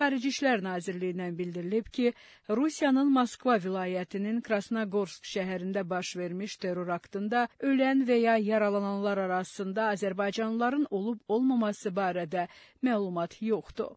Xarici İşlər Nazirliyindən bildirilib ki, Rusiyanın Moskva vilayətinin Krasnogorsk şəhərində baş vermiş terror aktında ölən və ya yaralananlar arasında Azərbaycanlıların olub-olmaması barədə məlumat yoxdur.